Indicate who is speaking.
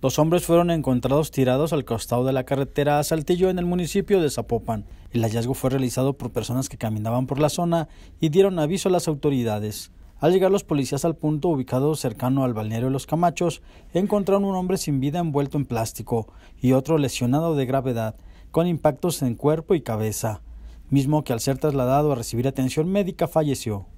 Speaker 1: Los hombres fueron encontrados tirados al costado de la carretera a Saltillo en el municipio de Zapopan. El hallazgo fue realizado por personas que caminaban por la zona y dieron aviso a las autoridades. Al llegar los policías al punto ubicado cercano al balneario de Los Camachos, encontraron un hombre sin vida envuelto en plástico y otro lesionado de gravedad, con impactos en cuerpo y cabeza, mismo que al ser trasladado a recibir atención médica falleció.